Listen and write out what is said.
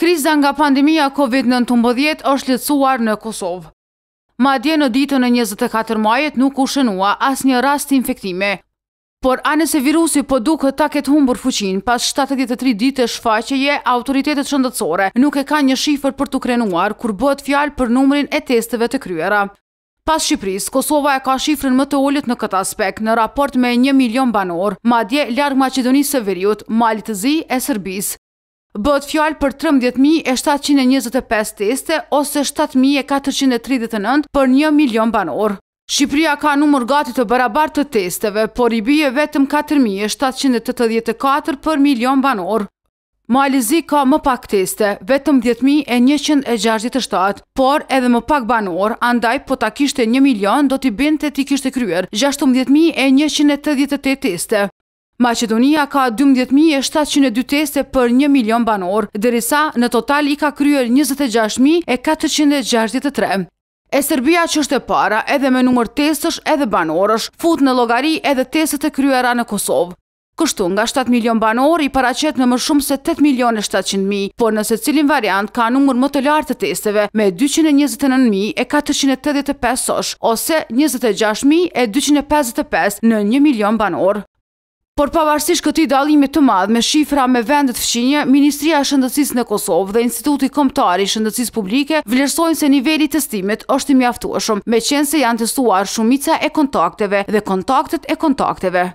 Kriza nga pandemija COVID-19 është litësuar në Kosovë. Ma dje në ditën e 24 majet nuk u shënua as një rast infektime. Por anës e virusi po duke ta ketë humbur fuqin, pas 73 dite shfaqeje, autoritetet shëndëtsore nuk e ka një shifër për të krenuar, kur bëhet fjalë për numërin e testeve të kryera. Pas Shqipëris, Kosova e ka shifrën më të ollët në këtë aspekt, në raport me 1 milion banor, ma dje ljarë Macedonisë e Veriut, Malitëzi e Sërbisë. Bëhet fjallë për 13.725 teste ose 7.439 për 1 milion banor. Shqipria ka numër gati të barabar të testeve, por i bije vetëm 4.784 për milion banor. Malizi ka më pak teste, vetëm 10.167, por edhe më pak banor, andaj po ta kishte 1 milion do t'i bënd të t'i kishte kryer, 16.188 teste. Macedonia ka 12.702 teste për 1 milion banor, dërisa në total i ka kryer 26.463. E Serbia që është e para edhe me numër testësh edhe banorësh, fut në logari edhe testët e kryera në Kosovë. Kështu nga 7 milion banor i paracet në më shumë se 8 milion e 700 mi, por nëse cilin variant ka numër më të lartë të testeve me 229.485 sosh, ose 26.255 në 1 milion banor. Por pavarësish këti dalimit të madhë me shifra me vendet fëqinje, Ministria Shëndësis në Kosovë dhe Instituti Komptari Shëndësis Publike vlerësojnë se nivelli testimit është i mjaftuashëm, me qenë se janë testuar shumica e kontakteve dhe kontaktet e kontakteve.